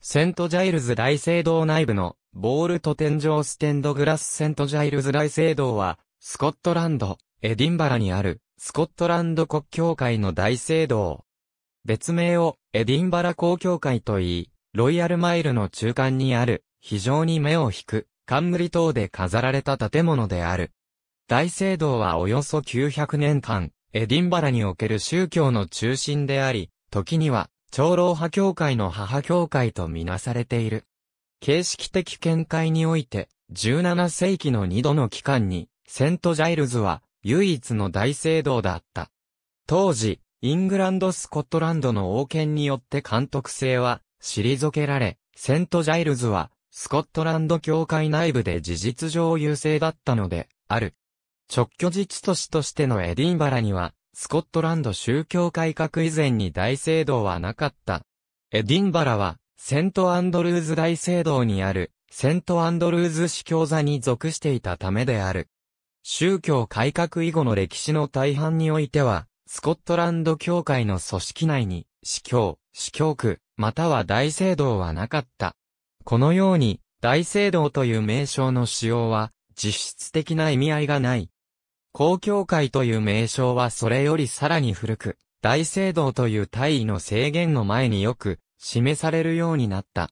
セントジャイルズ大聖堂内部のボールと天井ステンドグラスセントジャイルズ大聖堂は、スコットランド、エディンバラにある、スコットランド国教会の大聖堂。別名をエディンバラ公教会と言い、ロイヤルマイルの中間にある、非常に目を引く、冠等で飾られた建物である。大聖堂はおよそ900年間、エディンバラにおける宗教の中心であり、時には長老派教会の母教会とみなされている。形式的見解において、17世紀の二度の期間に、セントジャイルズは唯一の大聖堂だった。当時、イングランド・スコットランドの王権によって監督制は退けられ、セントジャイルズはスコットランド教会内部で事実上優勢だったので、ある。直居実都市としてのエディンバラには、スコットランド宗教改革以前に大聖堂はなかった。エディンバラは、セントアンドルーズ大聖堂にある、セントアンドルーズ司教座に属していたためである。宗教改革以後の歴史の大半においては、スコットランド教会の組織内に、司教、司教区、または大聖堂はなかった。このように、大聖堂という名称の使用は、実質的な意味合いがない。公教会という名称はそれよりさらに古く、大聖堂という大位の制限の前によく示されるようになった。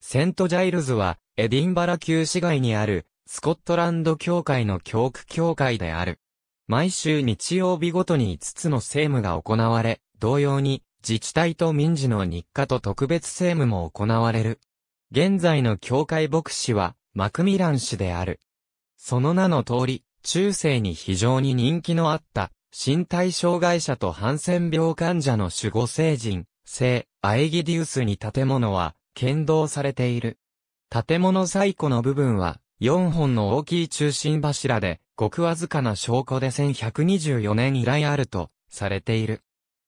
セントジャイルズはエディンバラ旧市街にあるスコットランド教会の教区教会である。毎週日曜日ごとに5つの政務が行われ、同様に自治体と民事の日課と特別政務も行われる。現在の教会牧師はマクミラン氏である。その名の通り、中世に非常に人気のあった、身体障害者とハンセン病患者の守護聖人、聖、アエギディウスに建物は、剣道されている。建物最古の部分は、4本の大きい中心柱で、ごくわずかな証拠で1124年以来あると、されている。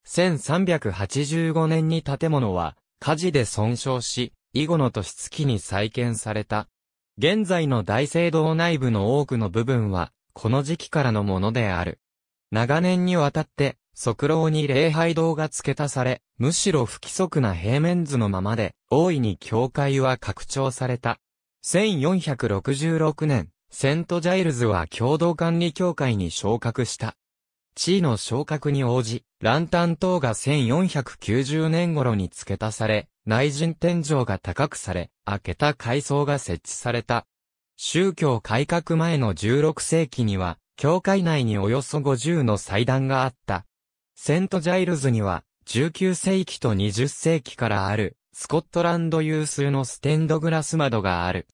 1385年に建物は、火事で損傷し、以後の年月に再建された。現在の大聖堂内部の多くの部分は、この時期からのものである。長年にわたって、側楼に礼拝堂が付け足され、むしろ不規則な平面図のままで、大いに教会は拡張された。1466年、セントジャイルズは共同管理協会に昇格した。地位の昇格に応じ、ランタン等が1490年頃に付け足され、内陣天井が高くされ、開けた階層が設置された。宗教改革前の16世紀には、教会内におよそ50の祭壇があった。セントジャイルズには、19世紀と20世紀からある、スコットランド有数のステンドグラス窓がある。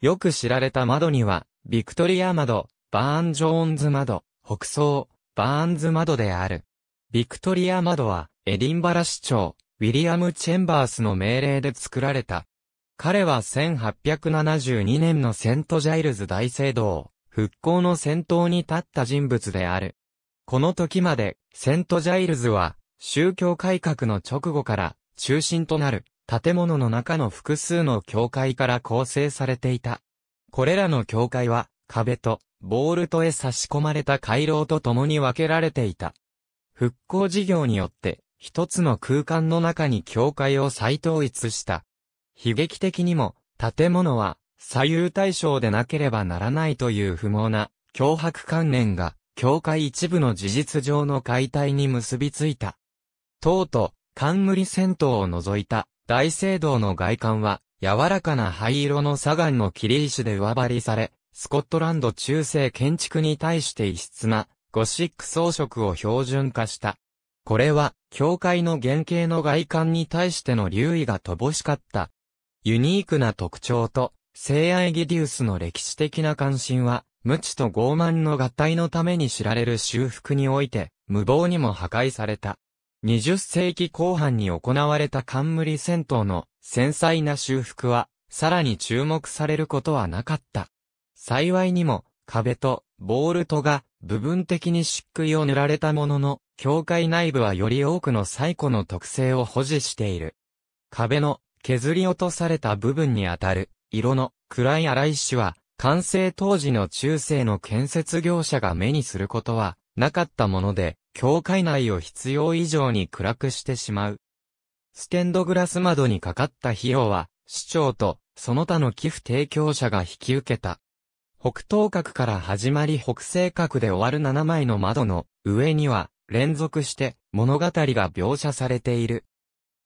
よく知られた窓には、ビクトリア窓、バーン・ジョーンズ窓、北総、バーンズ窓である。ビクトリア窓は、エディンバラ市長、ウィリアム・チェンバースの命令で作られた。彼は1872年のセントジャイルズ大聖堂、復興の先頭に立った人物である。この時まで、セントジャイルズは、宗教改革の直後から、中心となる、建物の中の複数の教会から構成されていた。これらの教会は、壁と、ボールトへ差し込まれた回廊と共に分けられていた。復興事業によって、一つの空間の中に教会を再統一した悲劇的にも、建物は左右対称でなければならないという不毛な脅迫観念が、教会一部の事実上の解体に結びついた。とうとう、冠戦闘を除いた大聖堂の外観は、柔らかな灰色の砂岩の切り石で上張りされ、スコットランド中世建築に対して異質なゴシック装飾を標準化した。これは、教会の原型の外観に対しての留意が乏しかったユニークな特徴と、聖愛ギディウスの歴史的な関心は、無知と傲慢の合体のために知られる修復において、無謀にも破壊された。20世紀後半に行われた冠戦闘の繊細な修復は、さらに注目されることはなかった。幸いにも、壁とボールトが部分的に漆喰を塗られたものの、教会内部はより多くの最古の特性を保持している。壁の削り落とされた部分にあたる、色の暗い荒石は、完成当時の中世の建設業者が目にすることはなかったもので、教会内を必要以上に暗くしてしまう。ステンドグラス窓にかかった費用は、市長とその他の寄付提供者が引き受けた。北東角から始まり北西角で終わる7枚の窓の上には連続して物語が描写されている。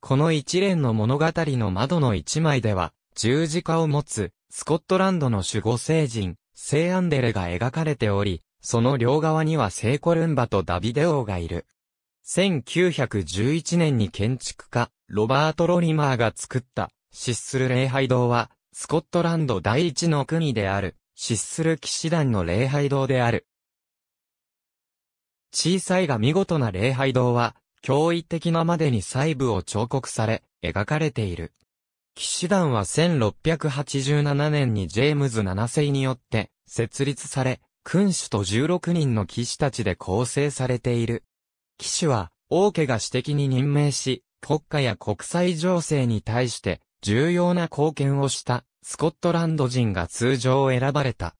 この一連の物語の窓の一枚では、十字架を持つ、スコットランドの守護聖人、聖アンデレが描かれており、その両側には聖コルンバとダビデ王がいる。1911年に建築家、ロバート・ロリマーが作った、シッスル礼拝堂は、スコットランド第一の国である、シッスル騎士団の礼拝堂である。小さいが見事な礼拝堂は、驚異的なまでに細部を彫刻され、描かれている。騎士団は1687年にジェームズ7世によって設立され、君主と16人の騎士たちで構成されている。騎士は、王家が私的に任命し、国家や国際情勢に対して重要な貢献をしたスコットランド人が通常選ばれた。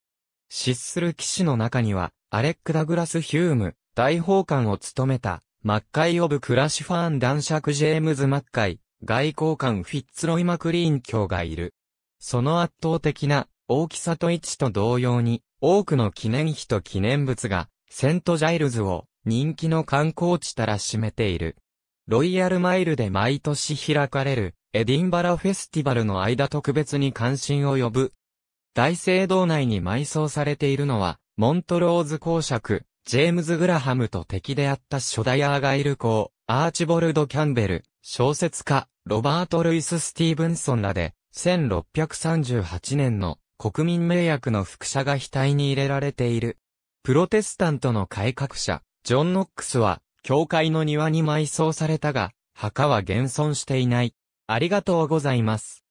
失する騎士の中には、アレック・ダグラス・ヒューム、大法官を務めたマッカイ・オブ・クラシファーン男爵ジェームズ・マッカイ、外交官フィッツロイ・マクリーン卿がいる。その圧倒的な大きさと位置と同様に、多くの記念碑と記念物が、セントジャイルズを人気の観光地たらしめている。ロイヤルマイルで毎年開かれる、エディンバラフェスティバルの間特別に関心を呼ぶ。大聖堂内に埋葬されているのは、モントローズ公爵、ジェームズ・グラハムと敵であった初代アーガイル校、アーチボルド・キャンベル、小説家、ロバート・ルイス・スティーブンソンらで、1638年の国民名役の副社が額に入れられている。プロテスタントの改革者、ジョン・ノックスは、教会の庭に埋葬されたが、墓は現存していない。ありがとうございます。